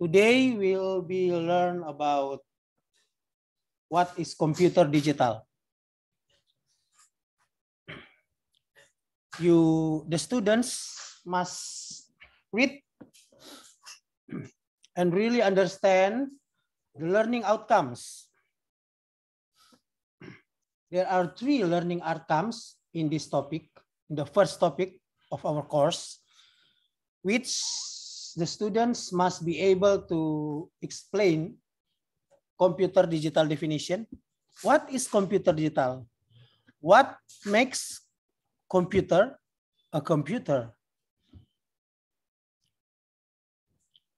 Today will be learn about what is computer digital. You the students must read and really understand the learning outcomes. There are three learning outcomes in this topic, in the first topic of our course, which the students must be able to explain computer digital definition. What is computer digital? What makes computer a computer?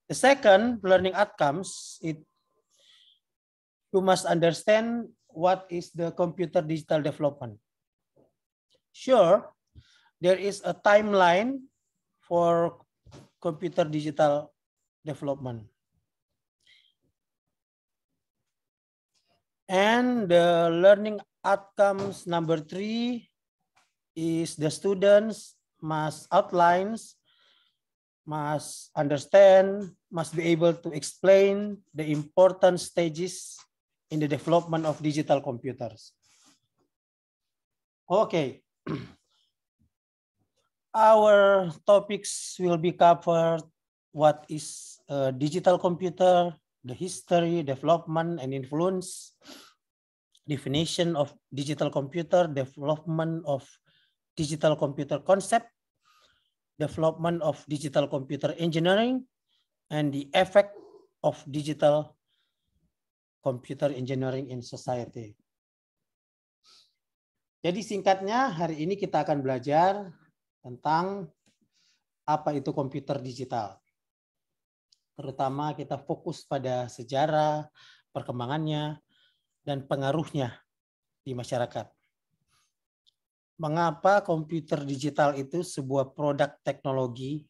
The second learning outcomes, it you must understand what is the computer digital development. Sure, there is a timeline for Computer Digital Development. And the learning outcomes number three is the students must outlines, must understand, must be able to explain the important stages in the development of digital computers. Okay. our topics will be covered what is a digital computer, the history, development, and influence, definition of digital computer, development of digital computer concept, development of digital computer engineering, and the effect of digital computer engineering in society. Jadi singkatnya hari ini kita akan belajar tentang apa itu komputer digital. Terutama kita fokus pada sejarah, perkembangannya, dan pengaruhnya di masyarakat. Mengapa komputer digital itu sebuah produk teknologi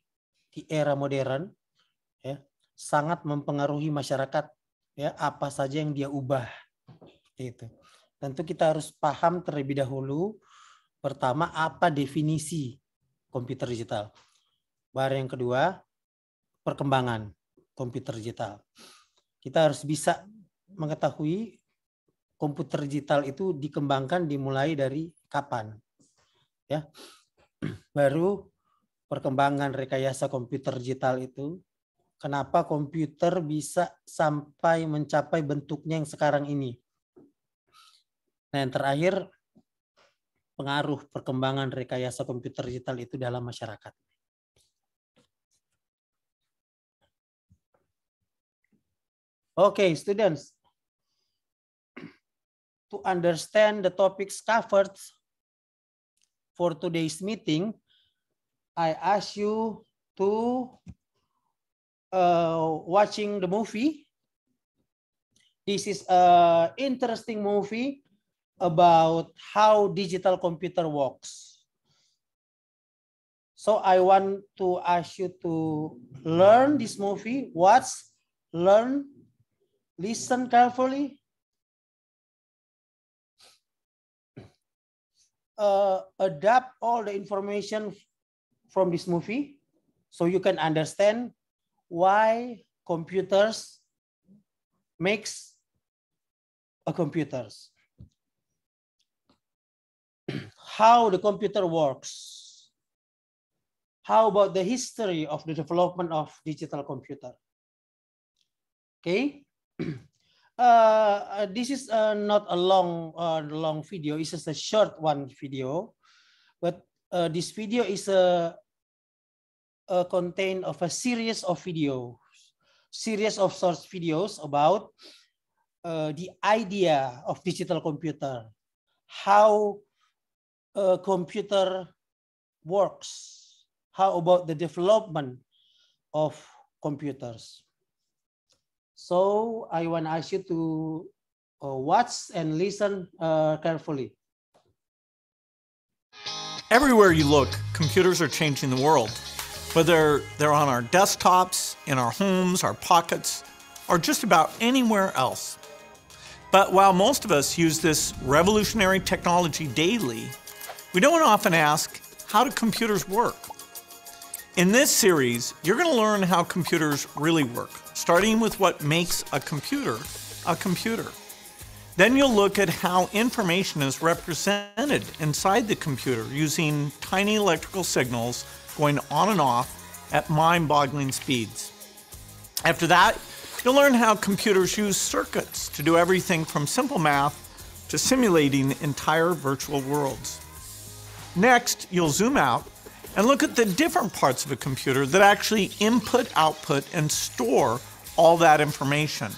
di era modern ya, sangat mempengaruhi masyarakat ya apa saja yang dia ubah itu. Tentu kita harus paham terlebih dahulu pertama apa definisi komputer digital. Bar yang kedua, perkembangan komputer digital. Kita harus bisa mengetahui komputer digital itu dikembangkan dimulai dari kapan. Ya. Baru perkembangan rekayasa komputer digital itu kenapa komputer bisa sampai mencapai bentuknya yang sekarang ini. Nah, yang terakhir pengaruh perkembangan rekayasa komputer digital itu dalam masyarakat. Oke, okay, students. To understand the topics covered for today's meeting, I ask you to uh, watching the movie. This is a interesting movie about how digital computer works. So I want to ask you to learn this movie, watch, learn, listen carefully. Uh, adapt all the information from this movie so you can understand why computers makes a computers how the computer works. How about the history of the development of digital computer? Okay. Uh, uh, this is uh, not a long, uh, long video. It's just a short one video, but uh, this video is a, a contain of a series of videos, series of source videos about uh, the idea of digital computer, how uh, computer works? How about the development of computers? So I want to ask you to uh, watch and listen uh, carefully. Everywhere you look, computers are changing the world. Whether they're on our desktops, in our homes, our pockets, or just about anywhere else. But while most of us use this revolutionary technology daily, we don't often ask, how do computers work? In this series, you're going to learn how computers really work, starting with what makes a computer a computer. Then you'll look at how information is represented inside the computer using tiny electrical signals going on and off at mind-boggling speeds. After that, you'll learn how computers use circuits to do everything from simple math to simulating entire virtual worlds. Next, you'll zoom out and look at the different parts of a computer that actually input, output, and store all that information.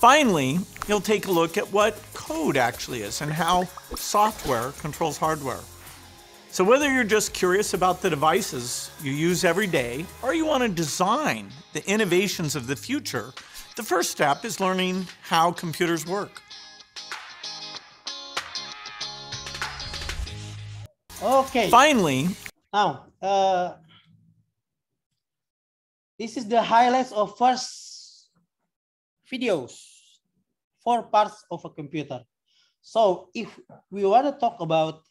Finally, you'll take a look at what code actually is and how software controls hardware. So whether you're just curious about the devices you use every day or you want to design the innovations of the future, the first step is learning how computers work. Okay. Finally. Now, uh, this is the highlights of first videos, four parts of a computer. So if we want to talk about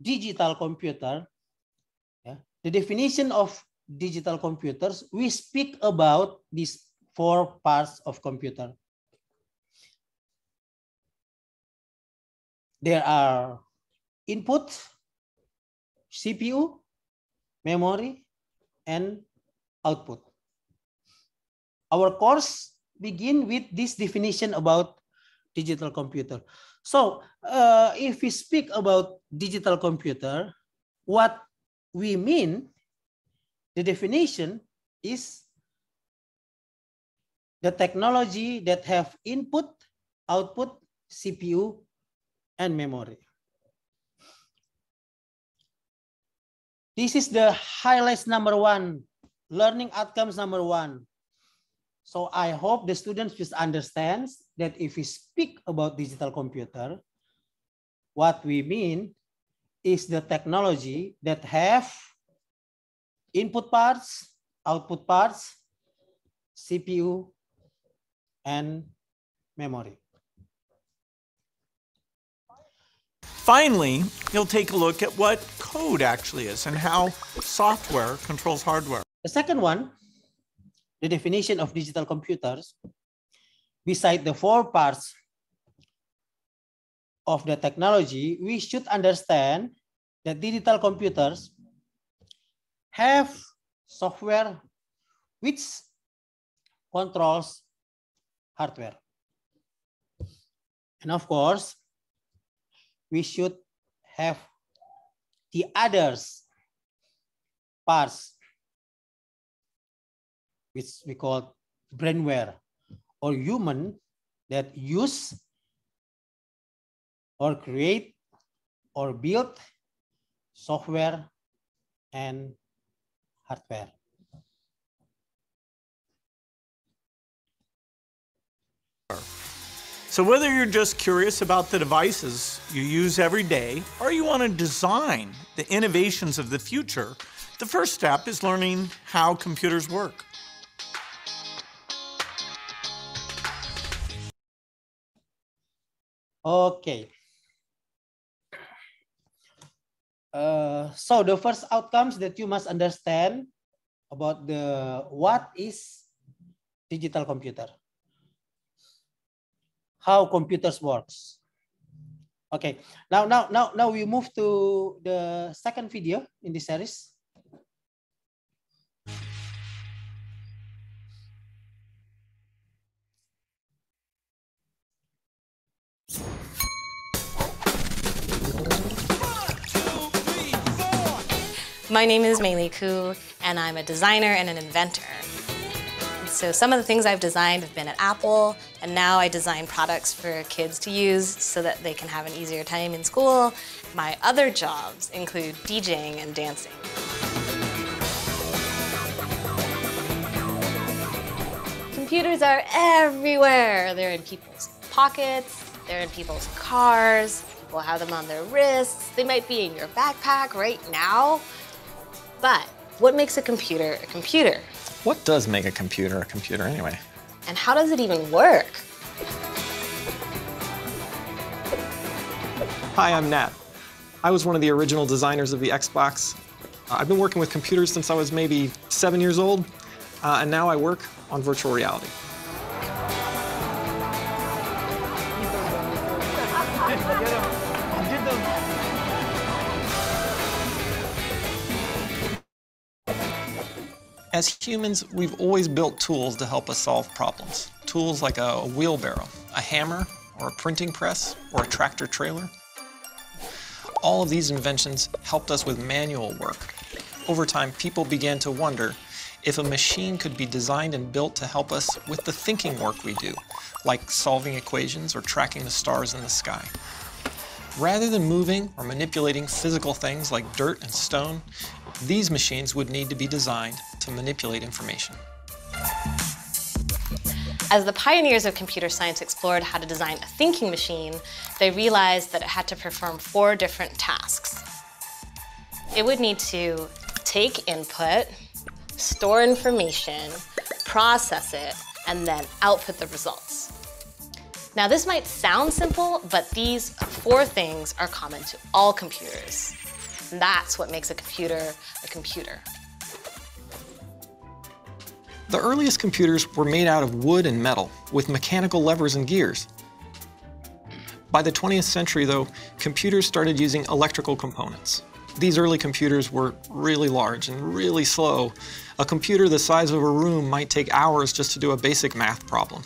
digital computer, yeah, the definition of digital computers, we speak about these four parts of computer. There are input CPU, memory, and output. Our course begin with this definition about digital computer. So uh, if we speak about digital computer, what we mean, the definition is the technology that have input, output, CPU, and memory. This is the highlights number one, learning outcomes number one. So I hope the students just understands that if we speak about digital computer, what we mean is the technology that have input parts, output parts, CPU, and memory. Finally, you will take a look at what code actually is and how software controls hardware. The second one, the definition of digital computers, beside the four parts of the technology, we should understand that digital computers have software which controls hardware. And of course, we should have the others parts which we call brainware or human that use or create or build software and hardware. So whether you're just curious about the devices you use every day, or you want to design the innovations of the future, the first step is learning how computers work. Okay. Uh, so the first outcomes that you must understand about the what is digital computer how computers works. Okay, now, now, now, now we move to the second video in this series. My name is Mei Ku, and I'm a designer and an inventor. So some of the things I've designed have been at Apple, and now I design products for kids to use so that they can have an easier time in school. My other jobs include DJing and dancing. Computers are everywhere. They're in people's pockets, they're in people's cars, people have them on their wrists, they might be in your backpack right now. But what makes a computer a computer? What does make a computer a computer anyway? And how does it even work? Hi, I'm Nat. I was one of the original designers of the Xbox. Uh, I've been working with computers since I was maybe seven years old, uh, and now I work on virtual reality. As humans, we've always built tools to help us solve problems. Tools like a wheelbarrow, a hammer, or a printing press, or a tractor trailer. All of these inventions helped us with manual work. Over time, people began to wonder if a machine could be designed and built to help us with the thinking work we do, like solving equations or tracking the stars in the sky. Rather than moving or manipulating physical things like dirt and stone, these machines would need to be designed to manipulate information. As the pioneers of computer science explored how to design a thinking machine, they realized that it had to perform four different tasks. It would need to take input, store information, process it, and then output the results. Now this might sound simple, but these four things are common to all computers. And that's what makes a computer a computer. The earliest computers were made out of wood and metal, with mechanical levers and gears. By the 20th century, though, computers started using electrical components. These early computers were really large and really slow. A computer the size of a room might take hours just to do a basic math problem.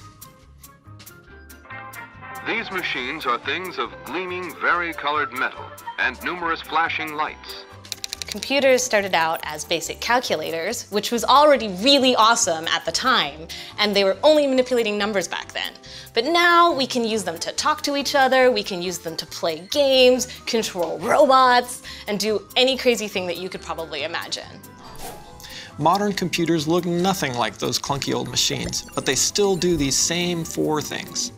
These machines are things of gleaming, varicolored metal and numerous flashing lights. Computers started out as basic calculators, which was already really awesome at the time, and they were only manipulating numbers back then. But now we can use them to talk to each other, we can use them to play games, control robots, and do any crazy thing that you could probably imagine. Modern computers look nothing like those clunky old machines, but they still do these same four things.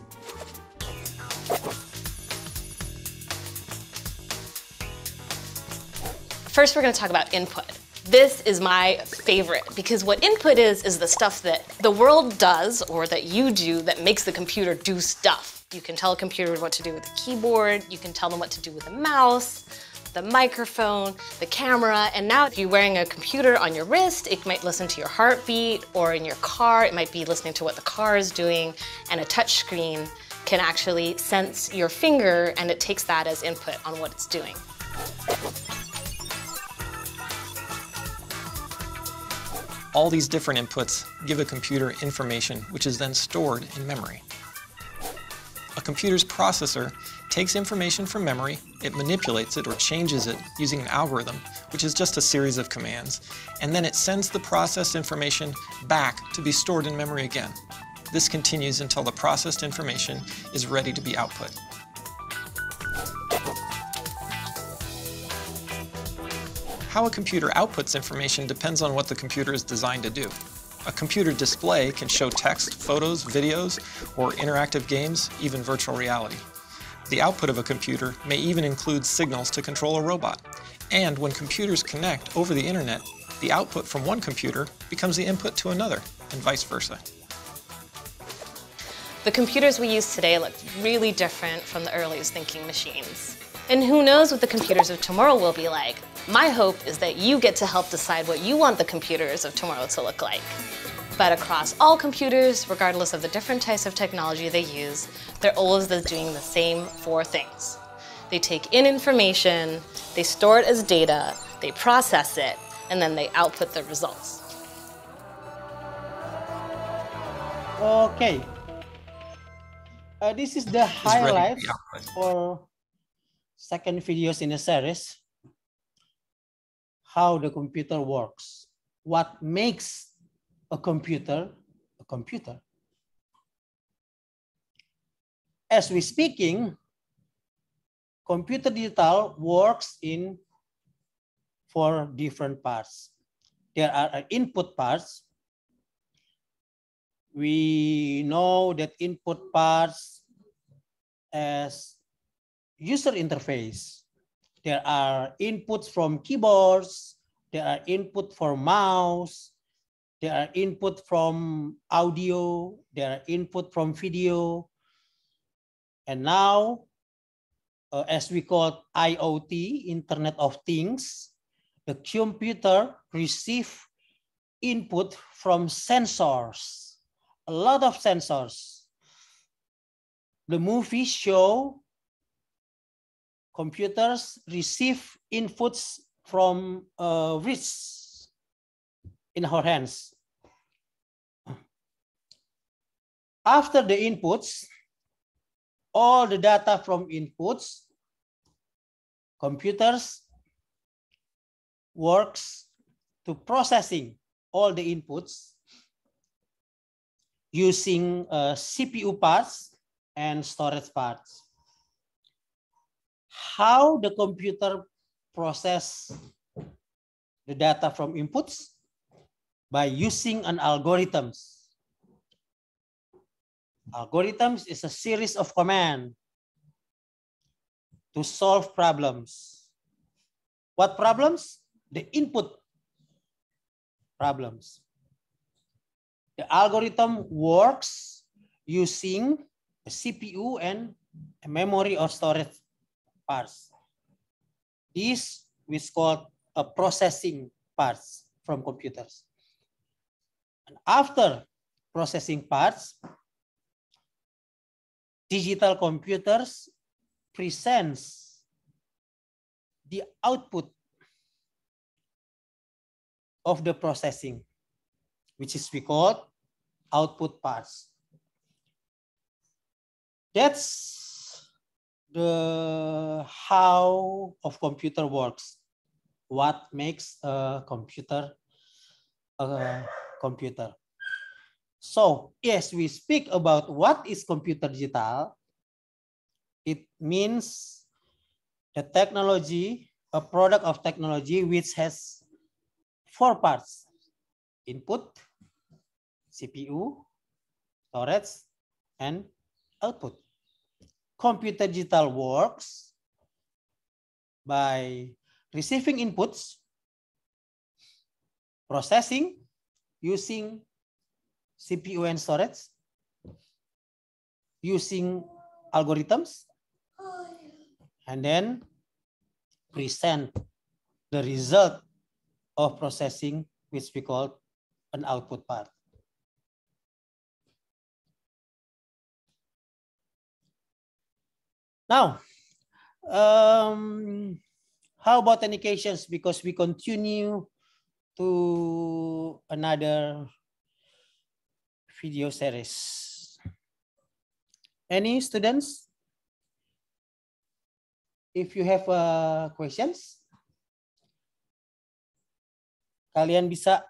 First, we're gonna talk about input. This is my favorite because what input is, is the stuff that the world does or that you do that makes the computer do stuff. You can tell a computer what to do with a keyboard, you can tell them what to do with a mouse, the microphone, the camera, and now if you're wearing a computer on your wrist, it might listen to your heartbeat, or in your car, it might be listening to what the car is doing, and a touch screen can actually sense your finger and it takes that as input on what it's doing. All these different inputs give a computer information which is then stored in memory. A computer's processor takes information from memory, it manipulates it or changes it using an algorithm, which is just a series of commands, and then it sends the processed information back to be stored in memory again. This continues until the processed information is ready to be output. how a computer outputs information depends on what the computer is designed to do. A computer display can show text, photos, videos, or interactive games, even virtual reality. The output of a computer may even include signals to control a robot. And when computers connect over the internet, the output from one computer becomes the input to another, and vice versa. The computers we use today look really different from the earliest thinking machines. And who knows what the computers of tomorrow will be like. My hope is that you get to help decide what you want the computers of tomorrow to look like. But across all computers, regardless of the different types of technology they use, they're always doing the same four things. They take in information, they store it as data, they process it, and then they output the results. Okay. Uh, this is the highlight for second videos in the series, how the computer works, what makes a computer a computer. As we speaking, computer digital works in four different parts. There are input parts. We know that input parts as user interface. There are inputs from keyboards, there are input for mouse, there are input from audio, there are input from video. And now, uh, as we call IoT, Internet of Things, the computer receive input from sensors, a lot of sensors. The movie show computers receive inputs from uh, wrists in our hands. After the inputs, all the data from inputs, computers works to processing all the inputs using uh, CPU parts and storage parts how the computer process the data from inputs by using an algorithms. Algorithms is a series of command to solve problems. What problems? The input problems. The algorithm works using a CPU and a memory or storage parts. This is called a processing parts from computers. And after processing parts, digital computers presents the output of the processing, which is we call output parts. That's the how of computer works what makes a computer a computer so yes we speak about what is computer digital it means the technology a product of technology which has four parts input cpu storage and output computer digital works by receiving inputs, processing using CPU and storage, using algorithms, and then present the result of processing, which we call an output part. Now, um, how about any questions? Because we continue to another video series. Any students? If you have uh, questions, kalian bisa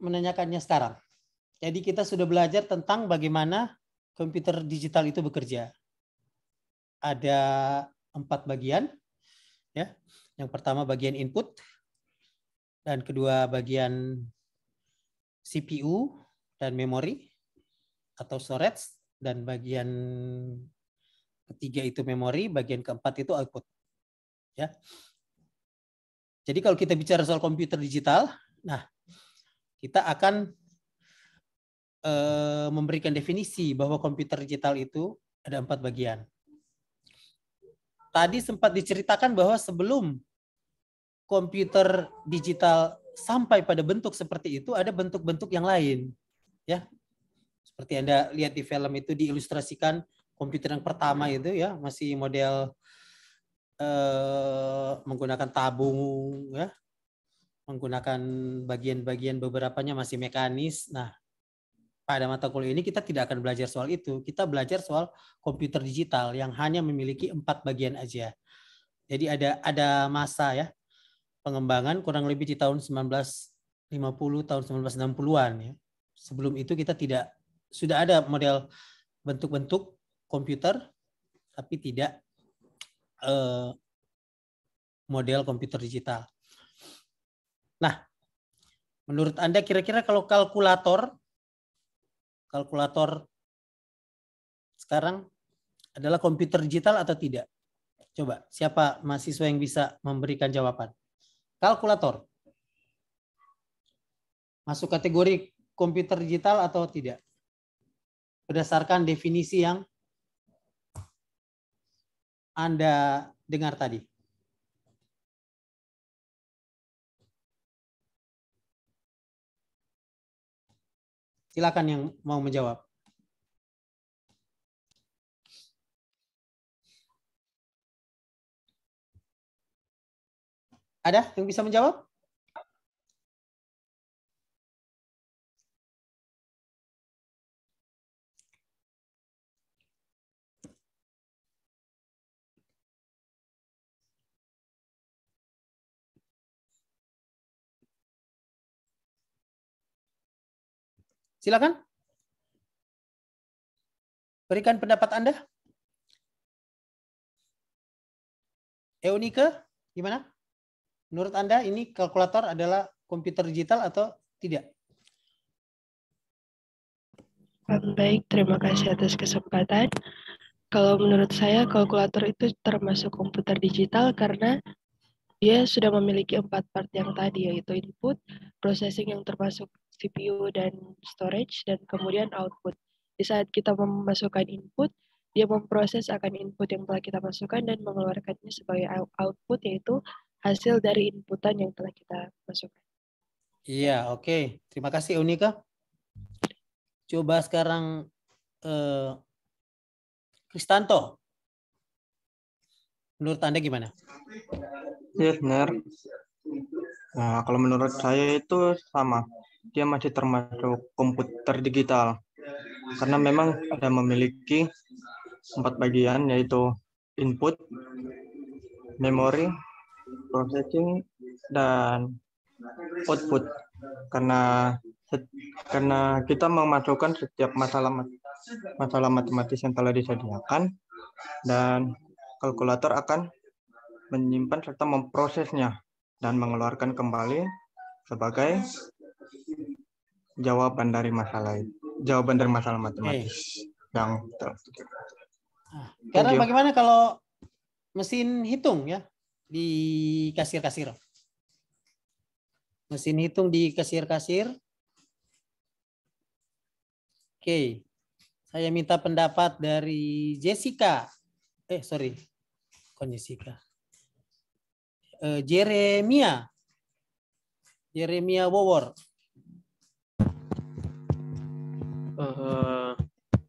menanyakannya sekarang. Jadi kita sudah belajar tentang bagaimana komputer digital itu bekerja ada empat bagian. Ya, yang pertama bagian input, dan kedua bagian CPU dan memori atau storage, dan bagian ketiga itu memori, bagian keempat itu output. Ya. Jadi kalau kita bicara soal komputer digital, nah kita akan eh, memberikan definisi bahwa komputer digital itu ada empat bagian tadi sempat diceritakan bahwa sebelum komputer digital sampai pada bentuk seperti itu ada bentuk-bentuk yang lain ya seperti anda lihat di film itu diilustrasikan komputer yang pertama itu ya masih model eh, menggunakan tabung ya menggunakan bagian-bagian beberapanya masih mekanis nah pada mata kuliah ini kita tidak akan belajar soal itu. Kita belajar soal komputer digital yang hanya memiliki empat bagian aja. Jadi ada ada masa ya pengembangan kurang lebih di tahun 1950 tahun 1960-an ya. Sebelum itu kita tidak sudah ada model bentuk-bentuk komputer tapi tidak eh, model komputer digital. Nah, menurut Anda kira-kira kalau kalkulator kalkulator sekarang adalah komputer digital atau tidak? Coba, siapa mahasiswa yang bisa memberikan jawaban? Kalkulator. Masuk kategori komputer digital atau tidak? Berdasarkan definisi yang Anda dengar tadi. Silakan yang mau menjawab. Ada yang bisa menjawab? Silakan. Berikan pendapat Anda. Eunike, gimana? Menurut Anda ini kalkulator adalah komputer digital atau tidak? Hmm, baik, terima kasih atas kesempatan. Kalau menurut saya, kalkulator itu termasuk komputer digital karena dia sudah memiliki empat part yang tadi, yaitu input, processing yang termasuk CPU dan storage, dan kemudian output. Di saat kita memasukkan input, dia memproses akan input yang telah kita masukkan dan mengeluarkannya sebagai output, yaitu hasil dari inputan yang telah kita masukkan. Iya, oke. Okay. Terima kasih, Unika. Coba sekarang eh, Kristanto. Menurut Anda gimana? Iya, benar. Nah, kalau menurut saya itu sama dia masih termasuk komputer digital karena memang ada memiliki empat bagian yaitu input, memori, processing, dan output. Karena karena kita memasukkan setiap masalah masalah matematis yang telah disediakan dan kalkulator akan menyimpan serta memprosesnya dan mengeluarkan kembali sebagai jawaban dari masalah jawaban dari masalah matematis okay. yang nah, karena bagaimana kalau mesin hitung ya di kasir-kasir mesin hitung di kasir-kasir oke saya minta pendapat dari Jessica eh sorry bukan Jessica Jeremiah Jeremia Jeremia Wower. uh, eh,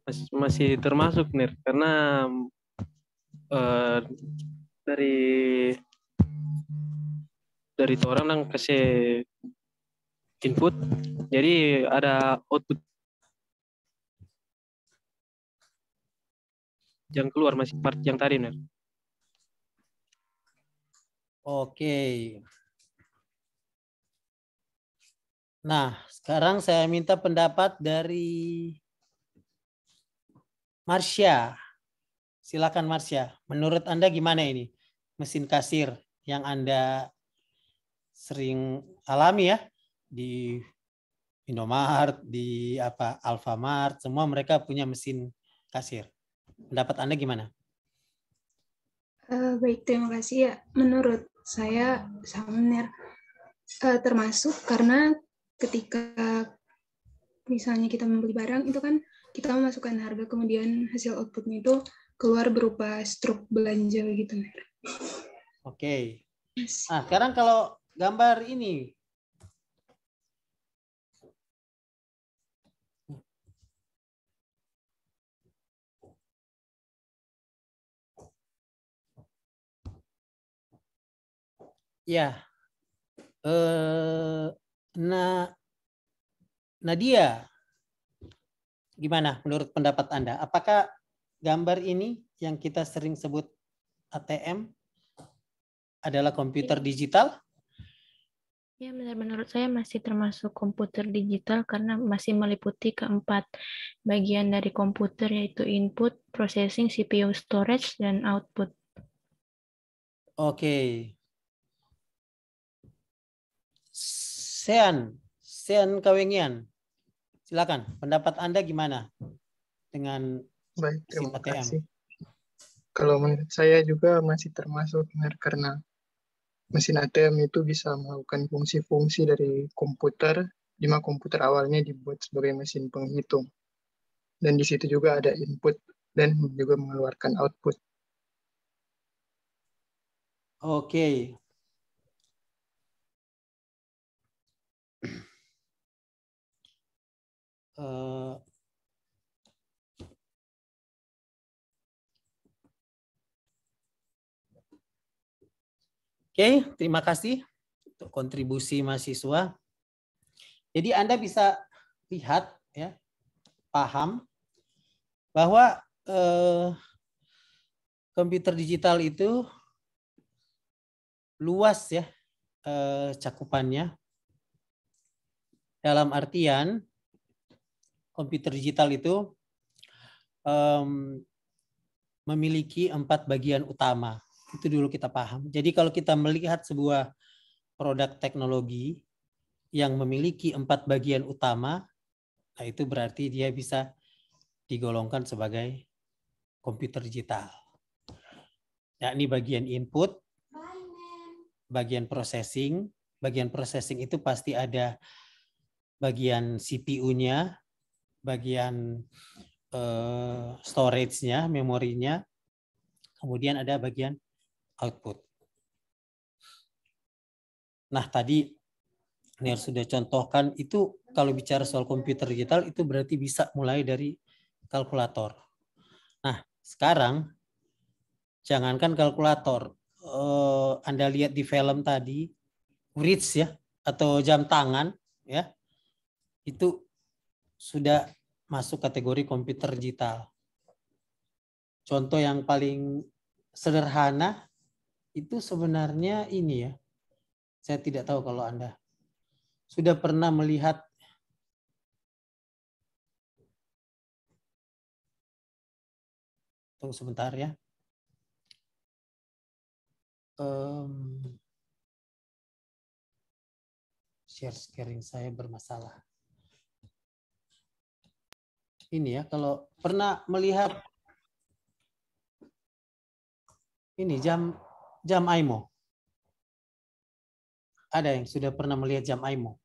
masih, masih termasuk nih karena uh, dari dari orang yang kasih input jadi ada output yang keluar masih part yang tadi nih. Oke, Nah, sekarang saya minta pendapat dari Marsha. Silakan Marsha. Menurut Anda gimana ini mesin kasir yang Anda sering alami ya di Indomaret, di apa Alfamart, semua mereka punya mesin kasir. Pendapat Anda gimana? Uh, baik, terima kasih ya. Menurut saya, Samner, uh, eh, termasuk karena ketika misalnya kita membeli barang itu kan kita memasukkan harga kemudian hasil outputnya itu keluar berupa struk belanja gitu Oke. Okay. Nah, sekarang kalau gambar ini Ya, eh, Nah, Nadia, gimana menurut pendapat Anda? Apakah gambar ini yang kita sering sebut ATM adalah komputer iya. digital? Ya, benar menurut saya masih termasuk komputer digital karena masih meliputi keempat bagian dari komputer yaitu input, processing, CPU, storage, dan output. Oke, Sean, Sean Kawengian. Silakan, pendapat Anda gimana dengan Baik, terima kasih. Kalau menurut saya juga masih termasuk benar karena mesin ATM itu bisa melakukan fungsi-fungsi dari komputer, di komputer awalnya dibuat sebagai mesin penghitung. Dan di situ juga ada input dan juga mengeluarkan output. Oke, uh, Oke, okay, terima kasih untuk kontribusi mahasiswa. Jadi Anda bisa lihat ya, paham bahwa eh, komputer digital itu luas ya eh, cakupannya dalam artian komputer digital itu um, memiliki empat bagian utama. Itu dulu kita paham. Jadi kalau kita melihat sebuah produk teknologi yang memiliki empat bagian utama, nah itu berarti dia bisa digolongkan sebagai komputer digital. Yakni bagian input, bagian processing, bagian processing itu pasti ada bagian CPU-nya, bagian uh, storage-nya, memorinya, kemudian ada bagian output. Nah, tadi Nir sudah contohkan itu kalau bicara soal komputer digital itu berarti bisa mulai dari kalkulator. Nah, sekarang jangankan kalkulator, eh, Anda lihat di film tadi, bridge ya atau jam tangan ya itu sudah masuk kategori komputer digital. Contoh yang paling sederhana itu sebenarnya ini ya. Saya tidak tahu kalau Anda sudah pernah melihat Tunggu sebentar ya. Um, share screen saya bermasalah ini ya kalau pernah melihat ini jam jam Aimo. Ada yang sudah pernah melihat jam Aimo?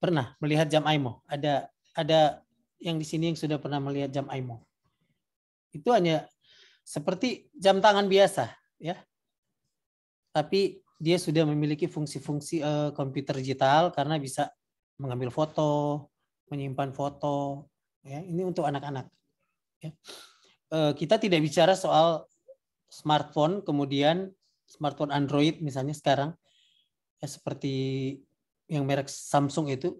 Pernah melihat jam Aimo? Ada ada yang di sini yang sudah pernah melihat jam Aimo. Itu hanya seperti jam tangan biasa, ya. Tapi dia sudah memiliki fungsi-fungsi uh, komputer digital karena bisa mengambil foto, menyimpan foto. Ya, ini untuk anak-anak. Ya. Uh, kita tidak bicara soal smartphone, kemudian smartphone Android misalnya sekarang ya seperti yang merek Samsung itu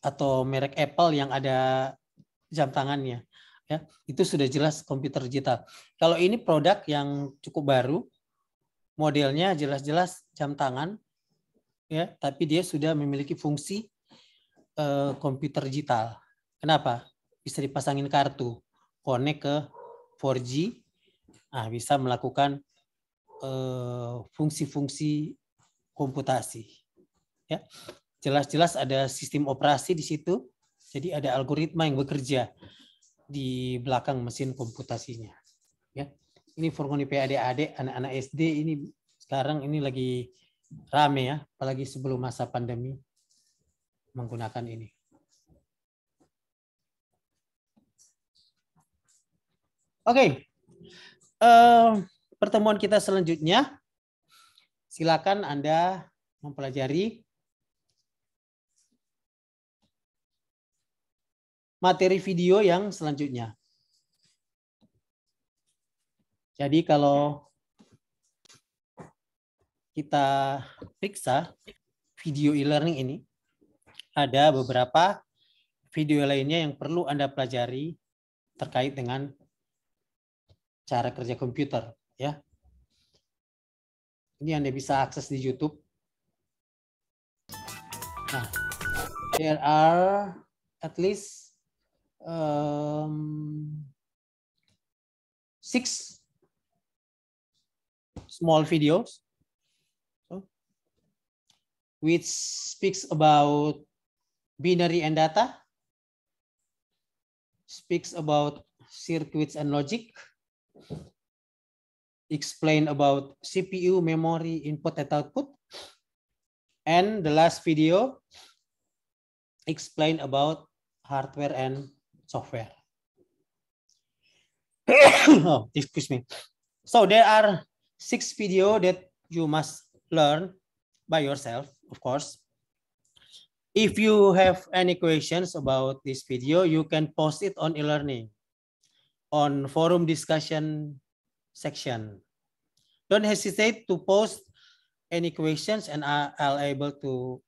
atau merek Apple yang ada jam tangannya ya itu sudah jelas komputer digital. Kalau ini produk yang cukup baru modelnya jelas-jelas jam tangan ya tapi dia sudah memiliki fungsi uh, komputer digital kenapa bisa dipasangin kartu connect ke 4G ah bisa melakukan eh, fungsi-fungsi uh, komputasi ya jelas-jelas ada sistem operasi di situ jadi ada algoritma yang bekerja di belakang mesin komputasinya ini forum PAD-AD anak-anak SD ini sekarang ini lagi rame ya, apalagi sebelum masa pandemi menggunakan ini. Oke, okay. uh, eh, pertemuan kita selanjutnya, silakan Anda mempelajari materi video yang selanjutnya. Jadi kalau kita periksa video e-learning ini, ada beberapa video lainnya yang perlu Anda pelajari terkait dengan cara kerja komputer. ya. Ini Anda bisa akses di YouTube. Nah, there are at least um, six small videos which speaks about binary and data, speaks about circuits and logic, explain about CPU, memory, input and output, and the last video explain about hardware and software. oh, excuse me. So there are six video that you must learn by yourself, of course. If you have any questions about this video, you can post it on e-learning on forum discussion section. Don't hesitate to post any questions and I'll able to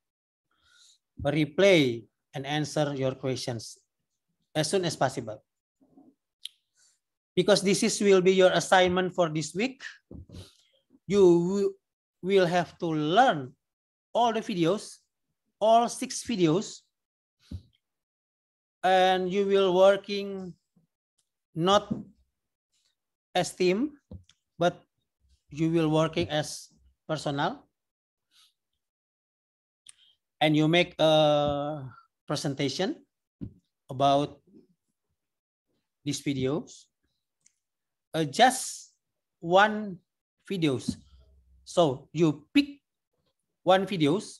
replay and answer your questions as soon as possible because this is will be your assignment for this week you will have to learn all the videos all six videos and you will working not as team but you will working as personal and you make a presentation about these videos uh, just one videos. So you pick one videos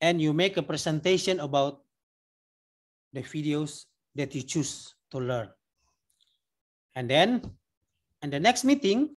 and you make a presentation about the videos that you choose to learn. And then and the next meeting,